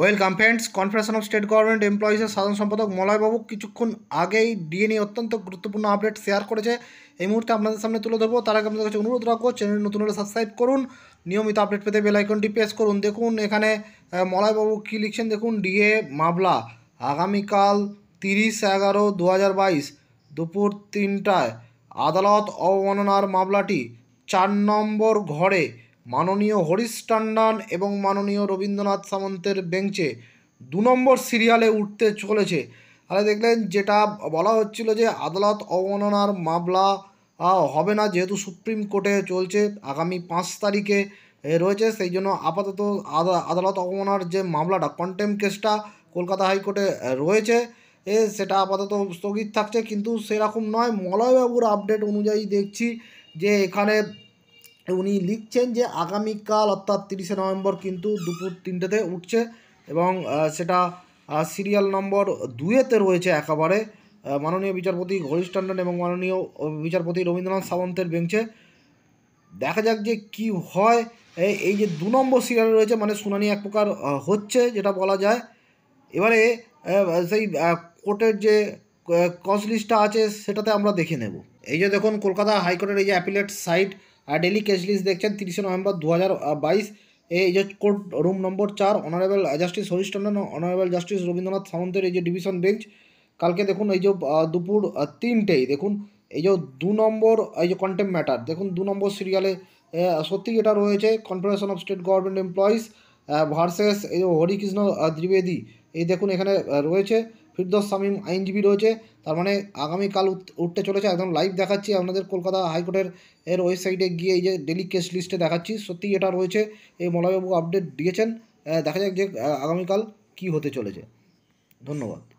welcome friends conference of state government এমপ্লয়িজের সাধারণ সম্পাদক মলয়বাবু কিছুক্ষণ আগেই ডিএ নিয়ে অত্যন্ত গুরুত্বপূর্ণ আপডেট শেয়ার করেছে এই মুহূর্তে আপনাদের সামনে তুলে ধরবো তার আগে আপনাদের কাছে অনুরোধ রাখবো চ্যানেল নতুন হলে সাবস্ক্রাইব করুন নিয়মিত আপডেট পেতে বেলাইকনটি প্রেস করুন দেখুন এখানে মলয়বাবু কী লিখছেন দেখুন ডিএ মামলা আগামীকাল তিরিশ এগারো দু দুপুর তিনটায় আদালত অবমাননার মামলাটি চার নম্বর ঘরে মাননীয় হরিশ টান্ডান এবং মাননীয় রবীন্দ্রনাথ সামন্তের বেঞ্চে দু নম্বর সিরিয়ালে উঠতে চলেছে তাহলে দেখলেন যেটা বলা হচ্ছিল যে আদালত অবমাননার মামলা হবে না যেহেতু সুপ্রিম কোর্টে চলছে আগামী পাঁচ তারিখে রয়েছে সেই জন্য আপাতত আদালত অবমাননার যে মামলাটা কন্টেম কেসটা কলকাতা হাইকোর্টে রয়েছে এ সেটা আপাতত স্থগিত থাকছে কিন্তু সেরকম নয় মলয়বাবুর আপডেট অনুযায়ী দেখছি যে এখানে উনি লিখছেন যে আগামীকাল অর্থাৎ তিরিশে নভেম্বর কিন্তু দুপুর তিনটেতে উঠছে এবং সেটা সিরিয়াল নম্বর দুয়েতে রয়েছে একেবারে মাননীয় বিচারপতি হরিশ টান্ডন এবং মাননীয় বিচারপতি রবীন্দ্রনাথ সাবন্তের বেঞ্চে দেখা যাক যে কি হয় এই যে দু নম্বর সিরিয়াল রয়েছে মানে শুনানি এক প্রকার হচ্ছে যেটা বলা যায় এবারে সেই কোর্টের যে কস লিস্টটা আছে সেটাতে আমরা দেখে নেব এই যে দেখুন কলকাতা হাইকোর্টের এই যে অ্যাপিলেট সাইট আর ডেলি ক্যাশ লিস্ট দেখছেন তিরিশে নভেম্বর দু হাজার বাইশ এই যে কোর্ট রুম নম্বর চার honourable justice Harish Tandon honourable justice Rabindranath সামন্তের এই যে ডিভিশন বেঞ্চ কালকে দেখুন এই যে দুপুর তিনটেই দেখুন এই যে দু নম্বর এই যে কন্টেম্প ম্যাটার দেখুন দু নম্বর সিরিয়ালে সত্যি এটা রয়েছে confederation of state government employees versus এই যে হরিকৃষ্ণ দ্বিবেদী এই দেখুন এখানে রয়েছে ফিরদোস শামীম আইনজীবী রয়েছে তার মানে আগামীকাল উঠতে চলেছে একদম লাইভ দেখাচ্ছি আপনাদের কলকাতা হাইকোর্টের এর ওয়েবসাইটে গিয়ে এই যে ডেলি কেস লিস্টে দেখাচ্ছি সত্যিই এটা রয়েছে এই মলাবাবু আপডেট দিয়েছেন দেখা যাক যে আগামীকাল কি হতে চলেছে ধন্যবাদ